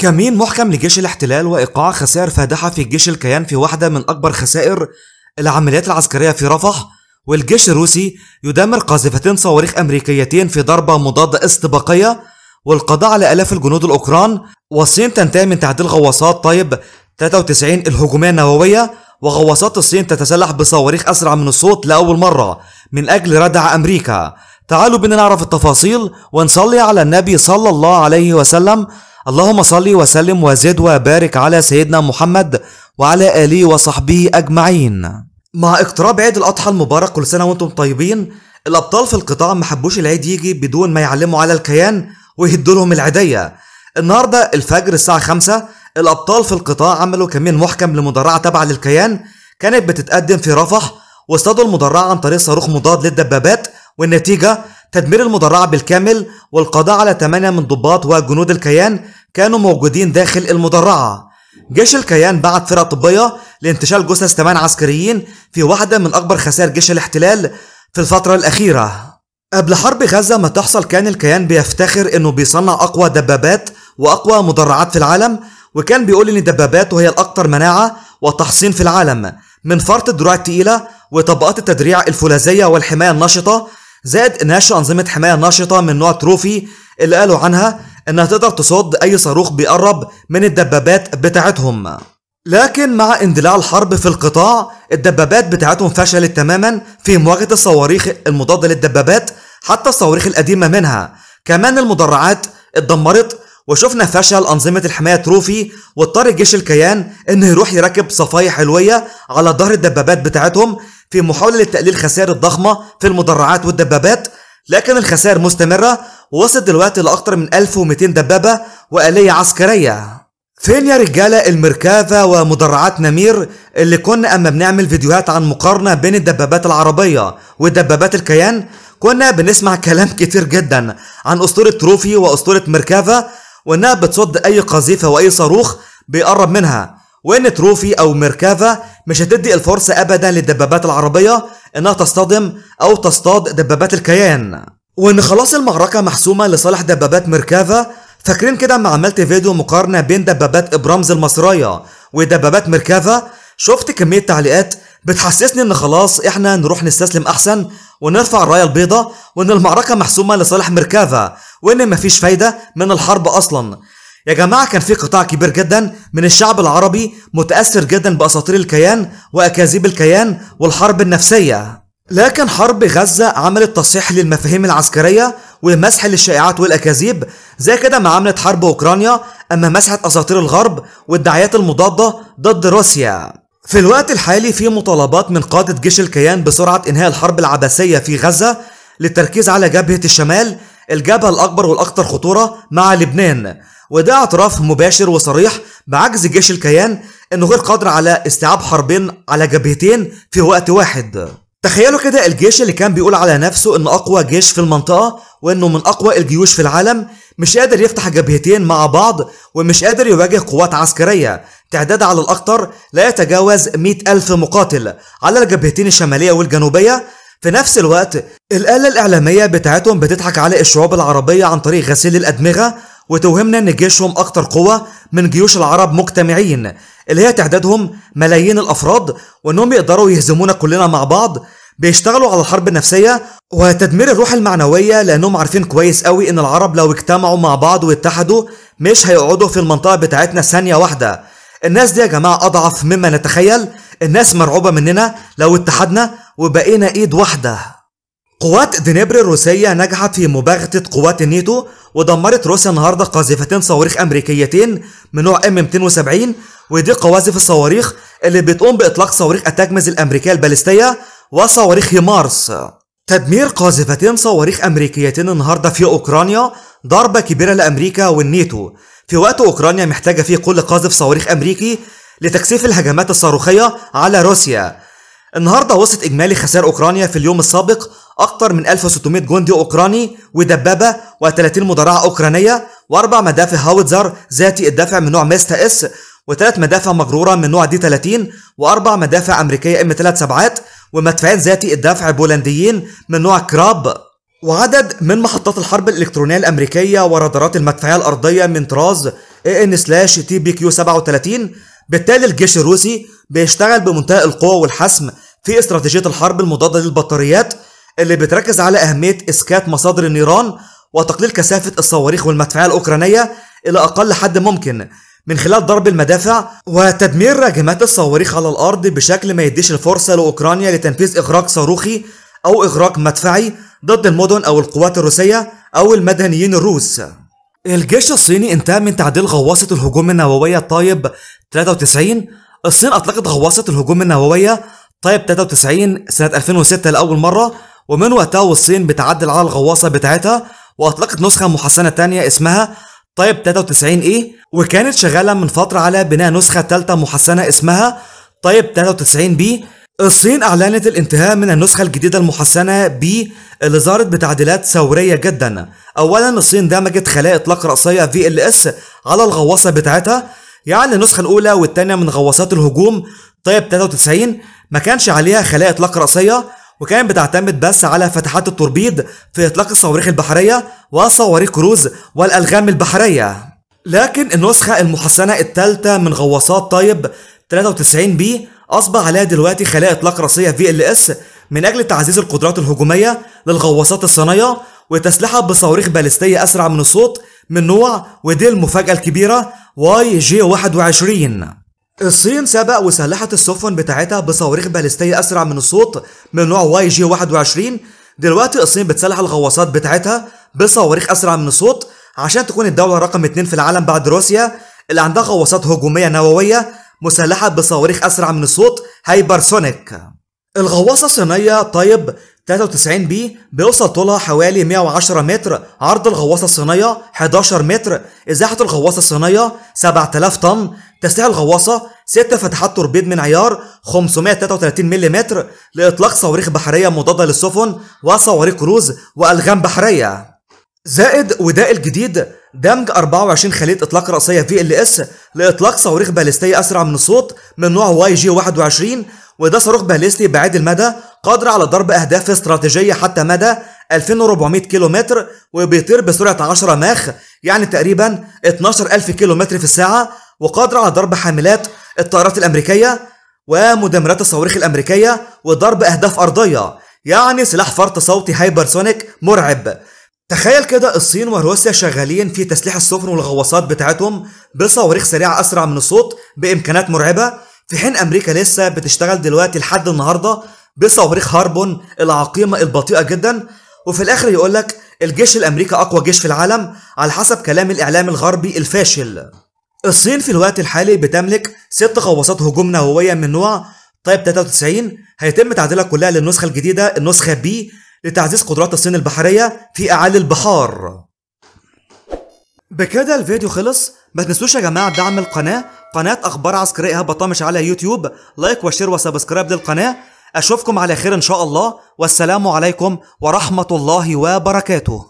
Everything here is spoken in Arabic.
كمين محكم لجيش الاحتلال وإيقاع خسائر فادحة في جيش الكيان في واحدة من أكبر خسائر العمليات العسكرية في رفح والجيش الروسي يدمر قاذفتين صواريخ أمريكيتين في ضربة مضادة استباقية والقضاء على آلاف الجنود الأوكران والصين تنتهي من تعديل غواصات طيب 93 الهجومية النووية وغواصات الصين تتسلح بصواريخ أسرع من الصوت لأول مرة من أجل ردع أمريكا تعالوا بنا نعرف التفاصيل ونصلي على النبي صلى الله عليه وسلم اللهم صل وسلم وزد وبارك على سيدنا محمد وعلى آله وصحبه أجمعين مع اقتراب عيد الأضحى المبارك كل سنة وانتم طيبين الأبطال في القطاع ما حبوش العيد يجي بدون ما يعلموا على الكيان ويهدوا لهم العيدية النهاردة الفجر الساعة 5 الأبطال في القطاع عملوا كمين محكم لمدرعة تابعة للكيان كانت بتتقدم في رفح واصطادوا المدرعة عن طريق صاروخ مضاد للدبابات والنتيجة تدمير المدرعة بالكامل والقضاء على 8 من ضباط وجنود الكيان كانوا موجودين داخل المدرعة جيش الكيان بعت فرقة طبية لانتشال جثث 8 عسكريين في واحدة من أكبر خسائر جيش الاحتلال في الفترة الأخيرة قبل حرب غزة ما تحصل كان الكيان بيفتخر انه بيصنع اقوى دبابات واقوى مدرعات في العالم وكان بيقول ان دباباته هي الاكثر مناعة وتحصين في العالم من فرط الدروع التقيلة وطبقات التدريع الفولاذية والحماية النشطة زائد انها انظمه حمايه نشطه من نوع تروفي اللي قالوا عنها انها تقدر تصد اي صاروخ بيقرب من الدبابات بتاعتهم لكن مع اندلاع الحرب في القطاع الدبابات بتاعتهم فشلت تماما في مواجهه الصواريخ المضاده للدبابات حتى الصواريخ القديمه منها كمان المدرعات اتدمرت وشفنا فشل أنظمة الحماية تروفي واضطر جيش الكيان إنه يروح يركب صفايح حلوية على ظهر الدبابات بتاعتهم في محاولة لتقليل خسائر الضخمة في المدرعات والدبابات لكن الخسائر مستمرة وصلت دلوقتي لأكتر من 1200 دبابة وآلية عسكرية فين يا رجالة المركافة ومدرعات نمير اللي كنا أما بنعمل فيديوهات عن مقارنة بين الدبابات العربية ودبابات الكيان كنا بنسمع كلام كتير جدا عن أسطورة تروفي وأسطورة مركافة وإنها بتصد أي قذيفة وأي صاروخ بيقرب منها وان تروفي او ميركافا مش هتدي الفرصة ابدا للدبابات العربية انها تصطدم او تصطاد دبابات الكيان وان خلاص المعركة محسومة لصالح دبابات ميركافا فاكرين كده اما عملت فيديو مقارنة بين دبابات ابرامز المصرية ودبابات ميركافا شفت كمية تعليقات بتحسسني ان خلاص احنا نروح نستسلم احسن ونرفع الراية البيضاء وان المعركة محسومة لصالح ميركافا وان مفيش فايدة من الحرب اصلا يا جماعة كان في قطاع كبير جدا من الشعب العربي متأثر جدا بأساطير الكيان وأكاذيب الكيان والحرب النفسية لكن حرب غزة عملت تصحيح للمفاهيم العسكرية ومسح للشائعات والأكاذيب زي كده ما عملت حرب أوكرانيا أما مسحت أساطير الغرب والدعايات المضادة ضد روسيا في الوقت الحالي في مطالبات من قادة جيش الكيان بسرعة إنهاء الحرب العباسية في غزة للتركيز على جبهة الشمال الجبهة الأكبر والأكثر خطورة مع لبنان وده اعتراف مباشر وصريح بعجز جيش الكيان انه غير قادر على استيعاب حربين على جبهتين في وقت واحد تخيلوا كده الجيش اللي كان بيقول على نفسه انه اقوى جيش في المنطقه وانه من اقوى الجيوش في العالم مش قادر يفتح جبهتين مع بعض ومش قادر يواجه قوات عسكريه تعداد على الاكثر لا يتجاوز 100 الف مقاتل على الجبهتين الشماليه والجنوبيه في نفس الوقت الآلة الإعلامية بتاعتهم بتضحك على الشعوب العربية عن طريق غسيل الأدمغة وتوهمنا إن جيشهم أكتر قوة من جيوش العرب مجتمعين اللي هي تعدادهم ملايين الأفراد وإنهم يقدروا يهزمونا كلنا مع بعض بيشتغلوا على الحرب النفسية وتدمير الروح المعنوية لأنهم عارفين كويس قوي إن العرب لو اجتمعوا مع بعض واتحدوا مش هيقعدوا في المنطقة بتاعتنا ثانية واحدة الناس دي يا جماعة أضعف مما نتخيل الناس مرعوبة مننا لو اتحدنا وبقينا ايد واحدة قوات دنيبر الروسية نجحت في مباغتة قوات النيتو ودمرت روسيا النهاردة قاذفتين صواريخ أمريكيتين من نوع ام 270 ودي قوازف الصواريخ اللي بتقوم بإطلاق صواريخ اتاكمز الأمريكية البالستية وصواريخ هيمارس تدمير قاذفتين صواريخ أمريكيتين النهاردة في أوكرانيا ضربة كبيرة لأمريكا والنيتو في وقت أوكرانيا محتاجة فيه كل قاذف صواريخ أمريكي لتكثيف الهجمات الصاروخية على روسيا النهارده وصلت اجمالي خسائر اوكرانيا في اليوم السابق اكثر من 1600 جندي اوكراني ودبابه و30 مدرعه اوكرانيه واربع مدافع هاوتزر ذاتي الدفع من نوع ميستا اس وثلاث مدافع مجروره من نوع دي 30 واربع مدافع امريكيه ام 3 سبعات ومدفعين ذاتي الدفع بولنديين من نوع كراب وعدد من محطات الحرب الالكترونيه الامريكيه ورادارات المدفعيه الارضيه من طراز ان سلاش تي بي كيو 37 بالتالي الجيش الروسي بيشتغل بمنتهى القوة والحسم في استراتيجية الحرب المضادة للبطاريات اللي بتركز على أهمية إسكات مصادر النيران وتقليل كثافة الصواريخ والمدفعية الأوكرانية إلى أقل حد ممكن من خلال ضرب المدافع وتدمير راجمات الصواريخ على الأرض بشكل ما يديش الفرصة لأوكرانيا لتنفيذ إغراق صاروخي أو إغراق مدفعي ضد المدن أو القوات الروسية أو المدنيين الروس الجيش الصيني انتهى من تعديل غواصة الهجوم النووية طايب 93 الصين أطلقت غواصة الهجوم النووية طايب 93 سنة 2006 لأول مرة ومن وقتها والصين بتعدل على الغواصة بتاعتها وأطلقت نسخة محسنة تانية اسمها طايب 93 اي وكانت شغالة من فترة على بناء نسخة تالتة محسنة اسمها طايب 93 بي الصين أعلنت الانتهاء من النسخة الجديدة المحسنة ب اللي ظهرت بتعديلات ثورية جدا أولا الصين دمجت خلايا إطلاق رأسية في ال اس على الغواصة بتاعتها يعني النسخة الأولى والثانية من غواصات الهجوم طيب 93 ما كانش عليها خلايا إطلاق رأسية وكانت بتعتمد بس على فتحات التوربيد في إطلاق الصواريخ البحرية وصواريخ كروز والألغام البحرية لكن النسخة المحسنة الثالثة من غواصات طيب 93 بي اصبح عليها دلوقتي خلايا اطلاق راسيه في ال اس من اجل تعزيز القدرات الهجوميه للغواصات الصينيه وتسليحها بصواريخ باليستيه اسرع من الصوت من نوع ودي المفاجاه الكبيره واي جي 21 الصين سبق وسلحت السفن بتاعتها بصواريخ باليستيه اسرع من الصوت من نوع واي جي 21 دلوقتي الصين بتسلح الغواصات بتاعتها بصواريخ اسرع من الصوت عشان تكون الدوله رقم 2 في العالم بعد روسيا اللي عندها غواصات هجوميه نوويه مسلحة بصواريخ أسرع من الصوت هايبرسونيك الغواصة الصينية طيب 93 بي بيوصل طولها حوالي 110 متر عرض الغواصة الصينية 11 متر إزاحة الغواصة الصينية 7000 طن تسليح الغواصة 6 فتحات توربيد من عيار 533 ملم لإطلاق صواريخ بحرية مضادة للسفن وصواريخ كروز وألغام بحرية زائد وداء الجديد دمج 24 خلية اطلاق رأسية في ال اس لاطلاق صواريخ باليستية اسرع من الصوت من نوع واي جي 21 وده صاروخ باليستي بعيد المدى قادر على ضرب اهداف استراتيجية حتى مدى 2400 كيلومتر وبيطير بسرعة 10 ماخ يعني تقريبا 12000 كيلومتر في الساعة وقادر على ضرب حاملات الطائرات الامريكية ومدمرات الصواريخ الامريكية وضرب اهداف ارضية يعني سلاح فرط صوتي هايبرسونيك مرعب تخيل كده الصين وروسيا شغالين في تسليح السفن والغواصات بتاعتهم بصواريخ سريعة أسرع من الصوت بإمكانات مرعبة في حين أمريكا لسه بتشتغل دلوقتي لحد النهاردة بصواريخ هاربون العقيمة البطيئة جدا وفي الآخر يقول لك الجيش الأمريكي أقوى جيش في العالم على حسب كلام الإعلام الغربي الفاشل الصين في الوقت الحالي بتملك ست غواصات هجوم نووية من نوع طيب 93 هيتم تعديلها كلها للنسخة الجديدة النسخة بي لتعزيز قدرات الصين البحرية في أعالي البحار بكده الفيديو خلص ما تنسوش يا جماعة دعم القناة قناة أخبار عسكرية إيهاب بطامش على يوتيوب لايك وشير وسبسكرايب للقناة أشوفكم على خير إن شاء الله والسلام عليكم ورحمة الله وبركاته